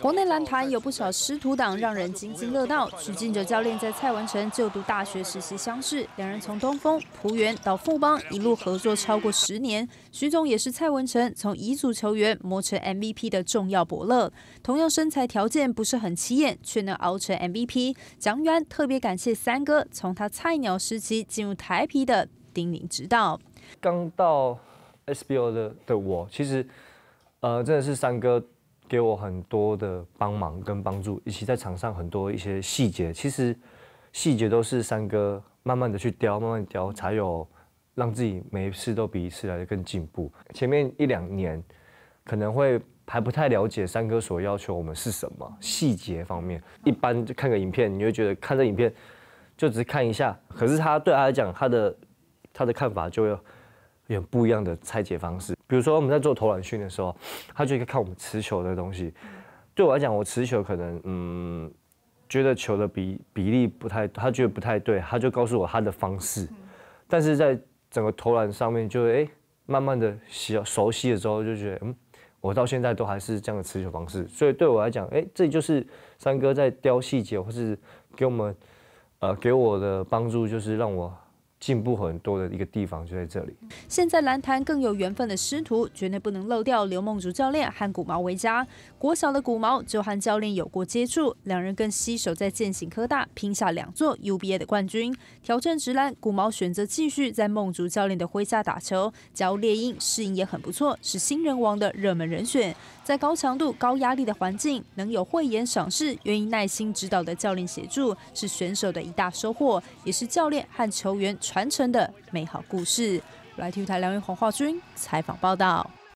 国内篮坛有不少师徒党，让人津津乐道。许敬哲教练在蔡文成就读大学时期相识，两人从东风、璞园到富邦，一路合作超过十年。徐总也是蔡文成从乙组球员磨成 MVP 的重要伯乐。同样身材条件不是很起眼，却能熬成 MVP。蒋元特别感谢三哥，从他菜鸟时期进入台皮的叮咛指导。刚到 SBO 的的我，其实呃，真的是三哥。给我很多的帮忙跟帮助，以及在场上很多一些细节。其实细节都是三哥慢慢的去雕，慢慢雕，才有让自己每一次都比一次来的更进步。前面一两年可能会还不太了解三哥所要求我们是什么细节方面，一般就看个影片，你会觉得看这影片就只是看一下。可是他对他来讲，他的他的看法就要。有不一样的拆解方式，比如说我们在做投篮训练的时候，他就看我们持球的东西。对我来讲，我持球可能嗯，觉得球的比比例不太，他觉得不太对，他就告诉我他的方式。但是在整个投篮上面，就哎，慢慢的习熟悉了之后，就觉得嗯，我到现在都还是这样的持球方式。所以对我来讲，哎，这就是三哥在雕细节，或是给我们呃给我的帮助，就是让我。进步很多的一个地方就在这里。现在篮坛更有缘分的师徒，绝对不能漏掉刘梦竹教练和古毛维嘉。国小的古毛就和教练有过接触，两人更携手在践行科大拼下两座 U B A 的冠军。挑战直篮，古毛选择继续在梦竹教练的麾下打球，教猎鹰适应也很不错，是新人王的热门人选。在高强度、高压力的环境，能有慧眼赏识、愿意耐心指导的教练协助，是选手的一大收获，也是教练和球员。传承的美好故事，来听台两员黄华军采访报道。